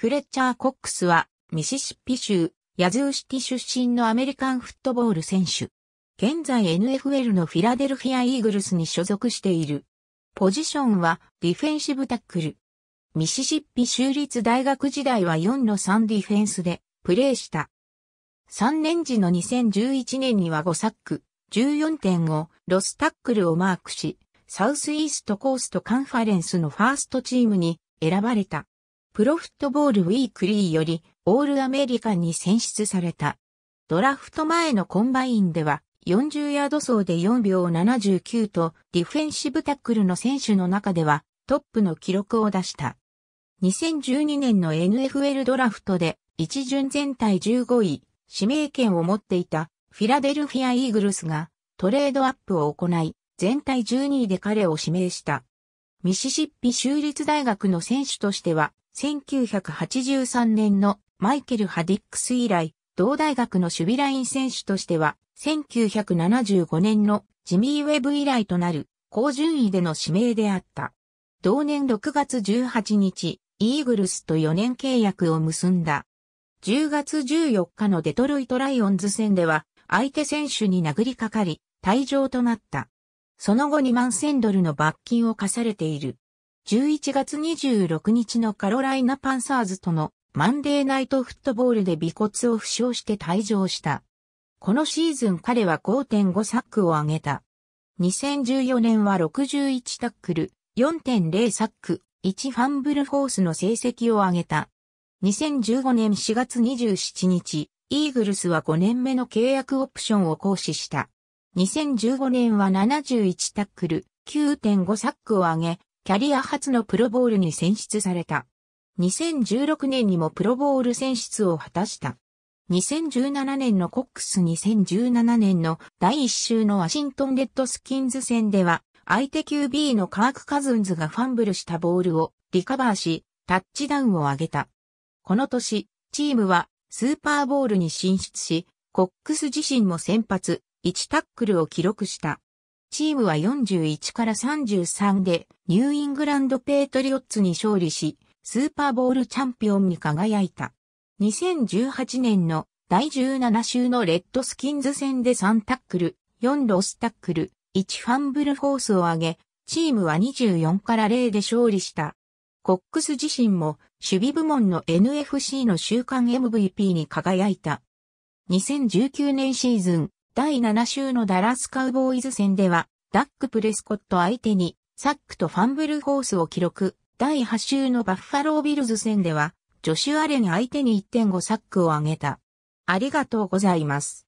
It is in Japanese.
フレッチャー・コックスは、ミシシッピ州、ヤズーシティ出身のアメリカンフットボール選手。現在 NFL のフィラデルフィア・イーグルスに所属している。ポジションは、ディフェンシブタックル。ミシシッピ州立大学時代は4の3ディフェンスで、プレーした。3年時の2011年には5サック、14.5、ロスタックルをマークし、サウスイーストコーストカンファレンスのファーストチームに選ばれた。プロフットボールウィークリーよりオールアメリカンに選出された。ドラフト前のコンバインでは40ヤード走で4秒79とディフェンシブタックルの選手の中ではトップの記録を出した。2012年の NFL ドラフトで一巡全体15位、指名権を持っていたフィラデルフィア・イーグルスがトレードアップを行い、全体12位で彼を指名した。ミシシッピ州立大学の選手としては1983年のマイケル・ハディックス以来、同大学の守備ライン選手としては、1975年のジミー・ウェブ以来となる、高順位での指名であった。同年6月18日、イーグルスと4年契約を結んだ。10月14日のデトロイト・ライオンズ戦では、相手選手に殴りかかり、退場となった。その後2万1000ドルの罰金を課されている。11月26日のカロライナパンサーズとのマンデーナイトフットボールで尾骨を負傷して退場した。このシーズン彼は5.5サックを挙げた。2014年は61タックル、4.0サック、1ファンブルフォースの成績を挙げた。2015年4月27日、イーグルスは5年目の契約オプションを行使した。2015年は71タックル、9.5サックを挙げ、キャリア初のプロボールに選出された。2016年にもプロボール選出を果たした。2017年のコックス2017年の第1週のワシントンレッドスキンズ戦では、相手 QB のカーク・カズンズがファンブルしたボールをリカバーし、タッチダウンを上げた。この年、チームはスーパーボールに進出し、コックス自身も先発、1タックルを記録した。チームは41から33でニューイングランドペイトリオッツに勝利し、スーパーボールチャンピオンに輝いた。2018年の第17週のレッドスキンズ戦で3タックル、4ロスタックル、1ファンブルフォースを上げ、チームは24から0で勝利した。コックス自身も守備部門の NFC の週間 MVP に輝いた。2019年シーズン、第7週のダラスカウボーイズ戦では、ダック・プレスコット相手に、サックとファンブルホースを記録。第8週のバッファロービルズ戦では、ジョシュアレン相手に1.5サックを挙げた。ありがとうございます。